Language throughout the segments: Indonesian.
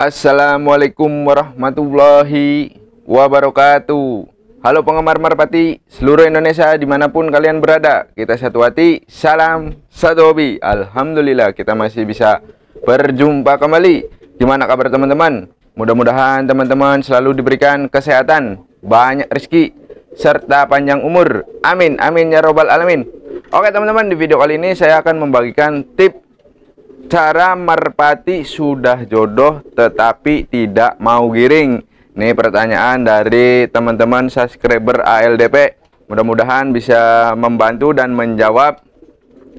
Assalamualaikum warahmatullahi wabarakatuh Halo penggemar merpati seluruh Indonesia dimanapun kalian berada Kita satu hati, salam, satu hobi Alhamdulillah kita masih bisa berjumpa kembali Gimana kabar teman-teman? Mudah-mudahan teman-teman selalu diberikan kesehatan Banyak rezeki serta panjang umur Amin, amin ya robbal alamin Oke teman-teman di video kali ini saya akan membagikan tips Cara merpati sudah jodoh tetapi tidak mau giring. Ini pertanyaan dari teman-teman subscriber ALDP. Mudah-mudahan bisa membantu dan menjawab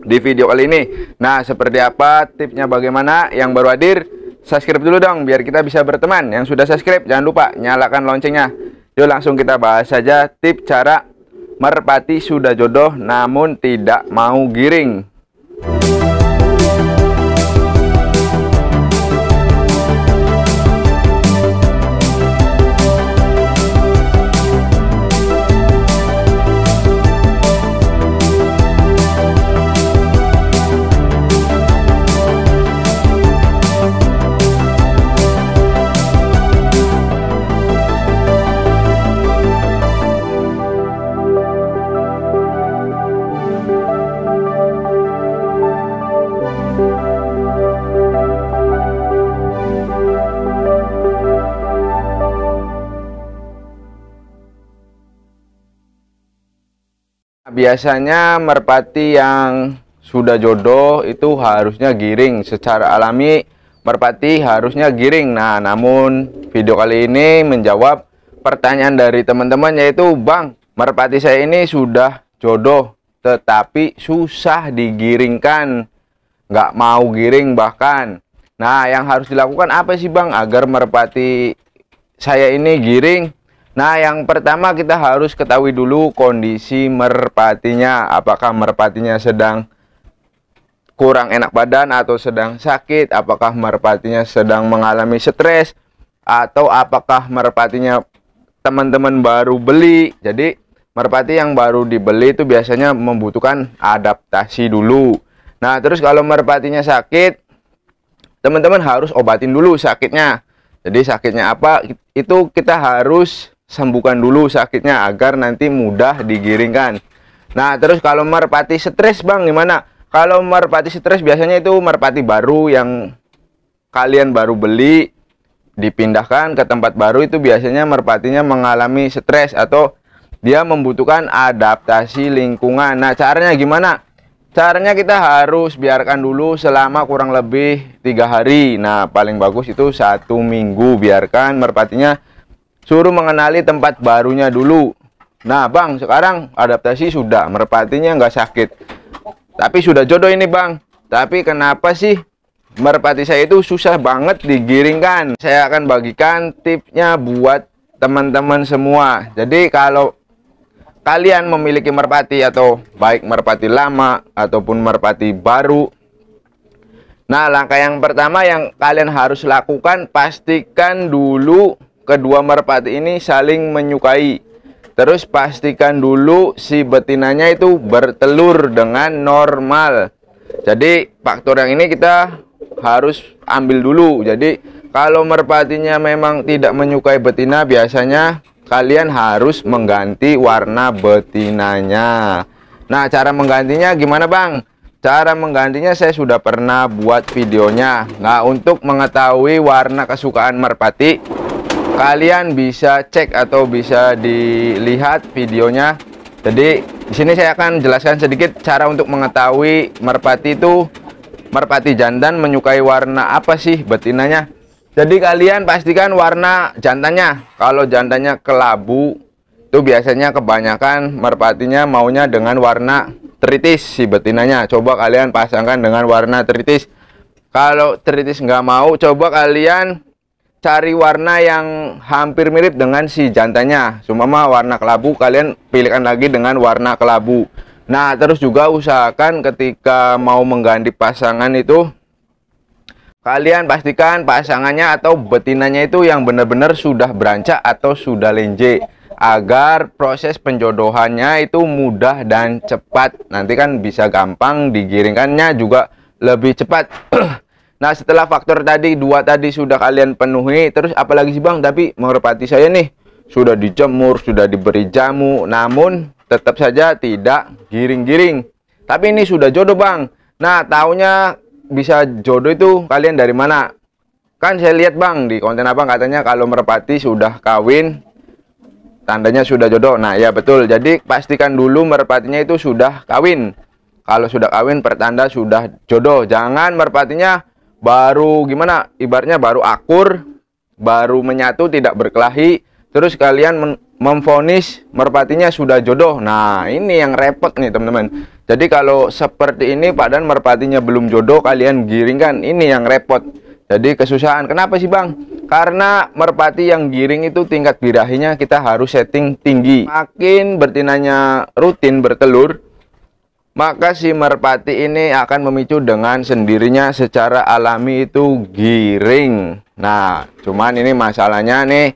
di video kali ini. Nah, seperti apa tipnya bagaimana yang baru hadir? Subscribe dulu dong biar kita bisa berteman. Yang sudah subscribe jangan lupa nyalakan loncengnya. Yuk langsung kita bahas saja tip cara merpati sudah jodoh namun tidak mau giring. biasanya merpati yang sudah jodoh itu harusnya giring secara alami merpati harusnya giring nah namun video kali ini menjawab pertanyaan dari teman-teman yaitu Bang merpati saya ini sudah jodoh tetapi susah digiringkan nggak mau giring bahkan nah yang harus dilakukan apa sih Bang agar merpati saya ini giring Nah, yang pertama kita harus ketahui dulu kondisi merpatinya. Apakah merpatinya sedang kurang enak badan atau sedang sakit? Apakah merpatinya sedang mengalami stres? Atau apakah merpatinya teman-teman baru beli? Jadi, merpati yang baru dibeli itu biasanya membutuhkan adaptasi dulu. Nah, terus kalau merpatinya sakit, teman-teman harus obatin dulu sakitnya. Jadi, sakitnya apa? Itu kita harus sembuhkan dulu sakitnya agar nanti mudah digiringkan. Nah, terus kalau merpati stres, Bang, gimana? Kalau merpati stres biasanya itu merpati baru yang kalian baru beli dipindahkan ke tempat baru itu biasanya merpatinya mengalami stres atau dia membutuhkan adaptasi lingkungan. Nah, caranya gimana? Caranya kita harus biarkan dulu selama kurang lebih tiga hari. Nah, paling bagus itu satu minggu biarkan merpatinya Suruh mengenali tempat barunya dulu. Nah, Bang, sekarang adaptasi sudah, merpatinya nggak sakit. Tapi sudah jodoh ini, Bang. Tapi kenapa sih merpati saya itu susah banget digiringkan? Saya akan bagikan tipnya buat teman-teman semua. Jadi kalau kalian memiliki merpati atau baik merpati lama ataupun merpati baru, Nah, langkah yang pertama yang kalian harus lakukan, pastikan dulu kedua merpati ini saling menyukai terus pastikan dulu si betinanya itu bertelur dengan normal jadi faktor yang ini kita harus ambil dulu jadi kalau merpatinya memang tidak menyukai betina biasanya kalian harus mengganti warna betinanya nah cara menggantinya gimana bang cara menggantinya saya sudah pernah buat videonya nah untuk mengetahui warna kesukaan merpati kalian bisa cek atau bisa dilihat videonya jadi di sini saya akan jelaskan sedikit cara untuk mengetahui merpati itu merpati jantan menyukai warna apa sih betinanya jadi kalian pastikan warna jantannya kalau jantannya kelabu itu biasanya kebanyakan merpatinya maunya dengan warna tritis si betinanya coba kalian pasangkan dengan warna tritis kalau tritis nggak mau coba kalian cari warna yang hampir mirip dengan si jantannya mah warna kelabu kalian pilihkan lagi dengan warna kelabu nah terus juga usahakan ketika mau mengganti pasangan itu kalian pastikan pasangannya atau betinanya itu yang benar-benar sudah beranjak atau sudah lenje agar proses penjodohannya itu mudah dan cepat nanti kan bisa gampang digiringkannya juga lebih cepat Nah, setelah faktor tadi dua tadi sudah kalian penuhi, terus apalagi sih Bang? Tapi menghormati saya nih, sudah dijemur, sudah diberi jamu, namun tetap saja tidak giring-giring. Tapi ini sudah jodoh, Bang. Nah, taunya bisa jodoh itu kalian dari mana? Kan saya lihat, Bang, di konten Abang katanya kalau merpati sudah kawin tandanya sudah jodoh. Nah, ya betul. Jadi pastikan dulu merpatinya itu sudah kawin. Kalau sudah kawin pertanda sudah jodoh. Jangan merpatinya baru gimana ibaratnya baru akur baru menyatu tidak berkelahi terus kalian memfonis merpatinya sudah jodoh nah ini yang repot nih teman-teman jadi kalau seperti ini padan merpatinya belum jodoh kalian giringkan ini yang repot jadi kesusahan kenapa sih bang karena merpati yang giring itu tingkat birahinya kita harus setting tinggi makin bertinanya rutin bertelur maka si merpati ini akan memicu dengan sendirinya secara alami itu giring nah cuman ini masalahnya nih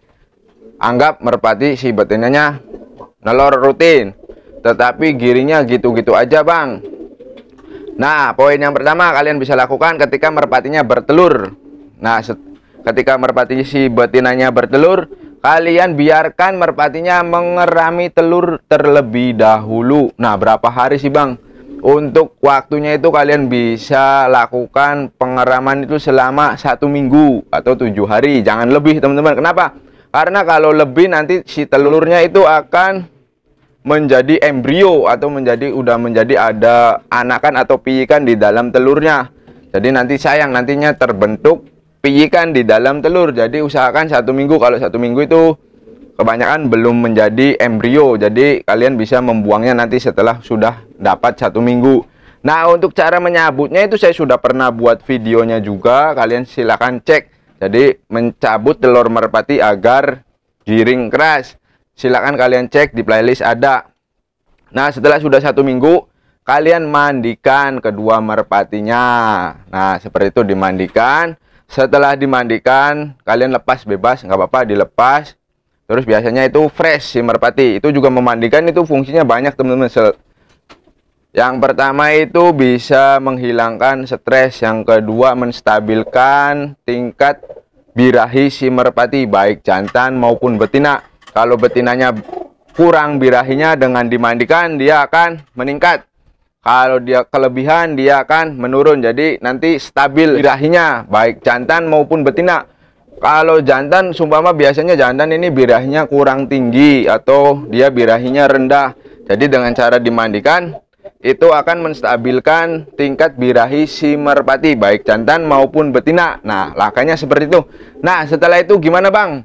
anggap merpati si betinanya nelor rutin tetapi giringnya gitu-gitu aja bang nah poin yang pertama kalian bisa lakukan ketika merpatinya bertelur nah ketika merpati si betinanya bertelur kalian biarkan merpatinya mengerami telur terlebih dahulu nah berapa hari sih bang untuk waktunya itu kalian bisa lakukan pengeraman itu selama satu minggu atau tujuh hari, jangan lebih teman-teman. Kenapa? Karena kalau lebih nanti si telurnya itu akan menjadi embrio atau menjadi udah menjadi ada anakan atau piikan di dalam telurnya. Jadi nanti sayang nantinya terbentuk piikan di dalam telur. Jadi usahakan satu minggu. Kalau satu minggu itu kebanyakan belum menjadi embrio jadi kalian bisa membuangnya nanti setelah sudah dapat satu minggu nah untuk cara menyabutnya itu saya sudah pernah buat videonya juga kalian silahkan cek jadi mencabut telur merpati agar giring keras silahkan kalian cek di playlist ada nah setelah sudah satu minggu kalian mandikan kedua merpatinya nah seperti itu dimandikan setelah dimandikan kalian lepas bebas nggak apa-apa dilepas Terus biasanya itu fresh si merpati. Itu juga memandikan itu fungsinya banyak teman-teman. Yang pertama itu bisa menghilangkan stres, yang kedua menstabilkan tingkat birahi si merpati baik jantan maupun betina. Kalau betinanya kurang birahinya dengan dimandikan dia akan meningkat. Kalau dia kelebihan dia akan menurun. Jadi nanti stabil birahinya baik jantan maupun betina kalau jantan sumpama biasanya jantan ini birahinya kurang tinggi atau dia birahinya rendah jadi dengan cara dimandikan itu akan menstabilkan tingkat birahi si merpati baik jantan maupun betina nah lakanya seperti itu nah setelah itu gimana bang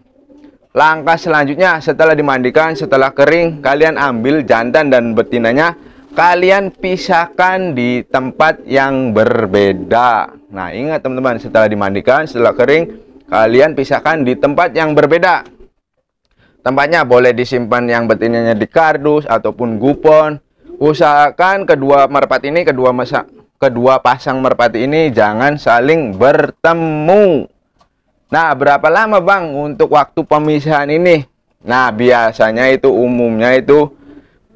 langkah selanjutnya setelah dimandikan setelah kering kalian ambil jantan dan betinanya kalian pisahkan di tempat yang berbeda nah ingat teman-teman setelah dimandikan setelah kering kalian pisahkan di tempat yang berbeda. Tempatnya boleh disimpan yang betinanya di kardus ataupun gupon. Usahakan kedua merpati ini, kedua masa, kedua pasang merpati ini jangan saling bertemu. Nah, berapa lama Bang untuk waktu pemisahan ini? Nah, biasanya itu umumnya itu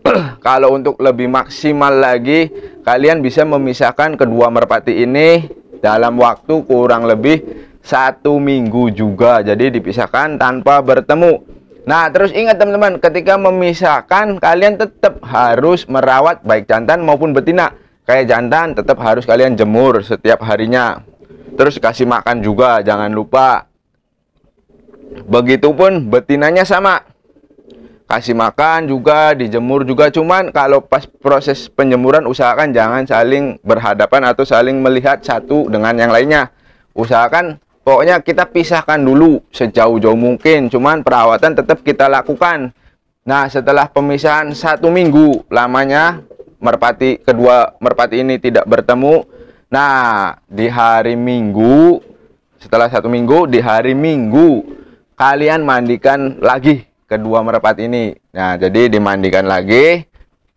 kalau untuk lebih maksimal lagi, kalian bisa memisahkan kedua merpati ini dalam waktu kurang lebih satu minggu juga jadi dipisahkan tanpa bertemu nah terus ingat teman-teman ketika memisahkan kalian tetap harus merawat baik jantan maupun betina kayak jantan tetap harus kalian jemur setiap harinya terus kasih makan juga jangan lupa begitupun betinanya sama kasih makan juga dijemur juga cuman kalau pas proses penjemuran usahakan jangan saling berhadapan atau saling melihat satu dengan yang lainnya usahakan pokoknya kita pisahkan dulu sejauh-jauh mungkin cuman perawatan tetap kita lakukan nah setelah pemisahan satu minggu lamanya merpati kedua merpati ini tidak bertemu nah di hari minggu setelah satu minggu di hari minggu kalian mandikan lagi kedua merpati ini nah jadi dimandikan lagi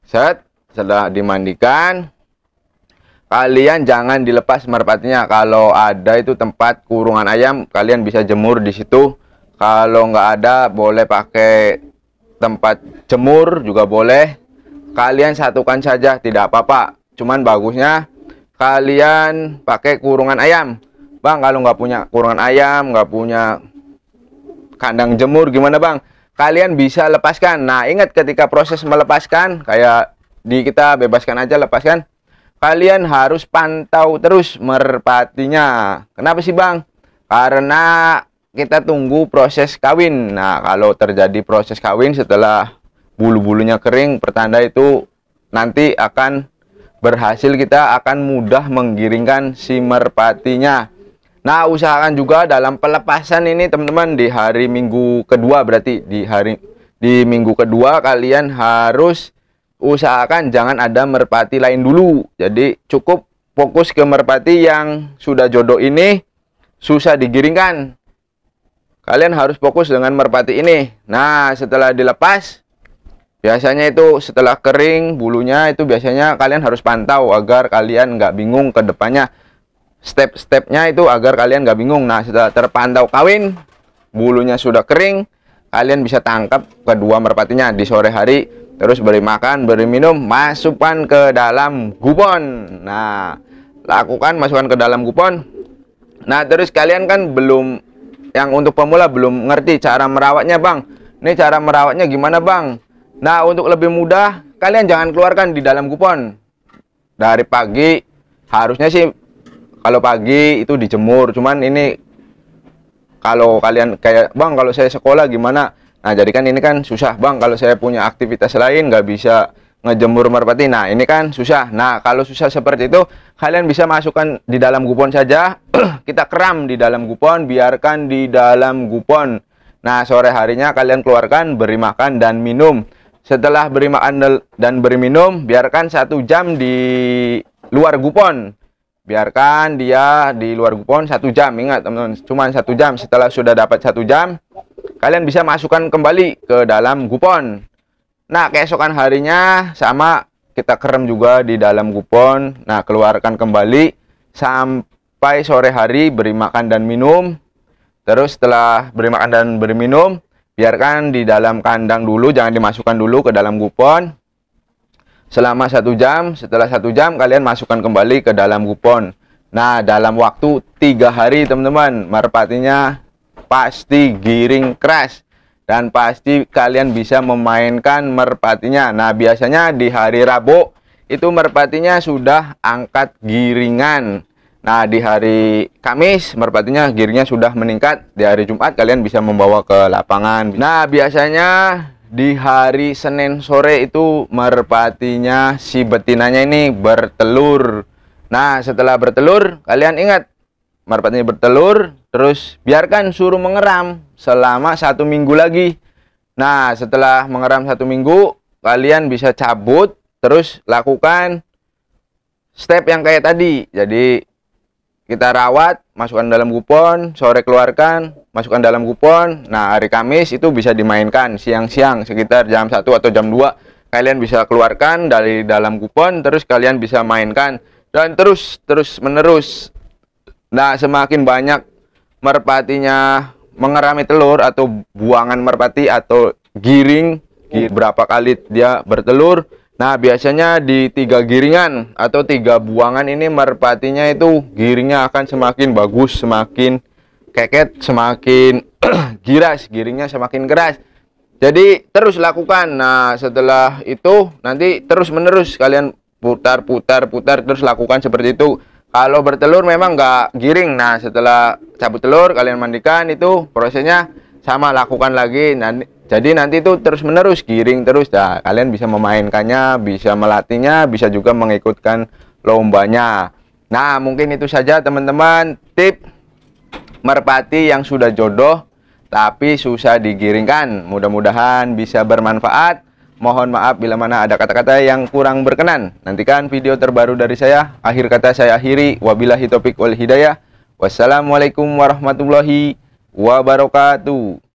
set setelah dimandikan kalian jangan dilepas merpatinya kalau ada itu tempat kurungan ayam kalian bisa jemur di situ kalau nggak ada boleh pakai tempat jemur juga boleh kalian satukan saja tidak apa-apa cuman bagusnya kalian pakai kurungan ayam bang kalau nggak punya kurungan ayam nggak punya kandang jemur gimana bang kalian bisa lepaskan nah ingat ketika proses melepaskan kayak di kita bebaskan aja lepaskan kalian harus pantau terus merpatinya. Kenapa sih Bang? Karena kita tunggu proses kawin. Nah, kalau terjadi proses kawin setelah bulu-bulunya kering, pertanda itu nanti akan berhasil kita akan mudah menggiringkan si merpatinya. Nah, usahakan juga dalam pelepasan ini teman-teman di hari minggu kedua berarti di hari di minggu kedua kalian harus usahakan jangan ada merpati lain dulu. Jadi cukup fokus ke merpati yang sudah jodoh ini susah digiringkan. Kalian harus fokus dengan merpati ini. Nah, setelah dilepas biasanya itu setelah kering bulunya itu biasanya kalian harus pantau agar kalian nggak bingung ke depannya. Step-stepnya itu agar kalian nggak bingung. Nah, setelah terpantau kawin, bulunya sudah kering, kalian bisa tangkap kedua merpatinya di sore hari terus beri makan beri minum masukkan ke dalam kupon nah lakukan masukkan ke dalam kupon nah terus kalian kan belum yang untuk pemula belum ngerti cara merawatnya bang ini cara merawatnya gimana bang nah untuk lebih mudah kalian jangan keluarkan di dalam kupon dari pagi harusnya sih kalau pagi itu dijemur cuman ini kalau kalian kayak bang kalau saya sekolah gimana nah jadi kan ini kan susah bang kalau saya punya aktivitas lain nggak bisa ngejemur merpati nah ini kan susah nah kalau susah seperti itu kalian bisa masukkan di dalam kupon saja kita kram di dalam kupon biarkan di dalam kupon nah sore harinya kalian keluarkan beri makan dan minum setelah beri makan dan beri minum biarkan satu jam di luar kupon biarkan dia di luar kupon satu jam ingat teman-teman cuma satu jam setelah sudah dapat satu jam kalian bisa masukkan kembali ke dalam kupon nah keesokan harinya sama kita kerem juga di dalam kupon nah keluarkan kembali sampai sore hari beri makan dan minum terus setelah beri makan dan beri minum biarkan di dalam kandang dulu jangan dimasukkan dulu ke dalam kupon selama satu jam. Setelah satu jam, kalian masukkan kembali ke dalam kupon. Nah, dalam waktu tiga hari, teman-teman, merpatinya pasti giring keras dan pasti kalian bisa memainkan merpatinya. Nah, biasanya di hari Rabu itu merpatinya sudah angkat giringan. Nah, di hari Kamis merpatinya giringnya sudah meningkat. Di hari Jumat kalian bisa membawa ke lapangan. Nah, biasanya di hari Senin sore itu merpatinya si betinanya ini bertelur. Nah, setelah bertelur, kalian ingat merpatinya bertelur, terus biarkan suruh mengeram selama satu minggu lagi. Nah, setelah mengeram satu minggu, kalian bisa cabut, terus lakukan step yang kayak tadi. Jadi, kita rawat, masukkan dalam kupon, sore keluarkan, masukkan dalam kupon. Nah, hari Kamis itu bisa dimainkan siang-siang sekitar jam 1 atau jam 2. Kalian bisa keluarkan dari dalam kupon terus kalian bisa mainkan dan terus terus menerus. Nah, semakin banyak merpatinya mengerami telur atau buangan merpati atau giring, hmm. berapa kali dia bertelur Nah, biasanya di tiga giringan atau tiga buangan ini merpatinya itu giringnya akan semakin bagus, semakin keket, semakin giras, giringnya semakin keras. Jadi terus lakukan. Nah, setelah itu nanti terus-menerus kalian putar-putar putar terus lakukan seperti itu. Kalau bertelur memang nggak giring. Nah, setelah cabut telur kalian mandikan itu prosesnya sama lakukan lagi. Nanti jadi nanti itu terus menerus giring terus dah kalian bisa memainkannya bisa melatihnya bisa juga mengikutkan lombanya nah mungkin itu saja teman-teman tip merpati yang sudah jodoh tapi susah digiringkan mudah-mudahan bisa bermanfaat mohon maaf bila mana ada kata-kata yang kurang berkenan nantikan video terbaru dari saya akhir kata saya akhiri wabillahi topik wal hidayah wassalamualaikum warahmatullahi wabarakatuh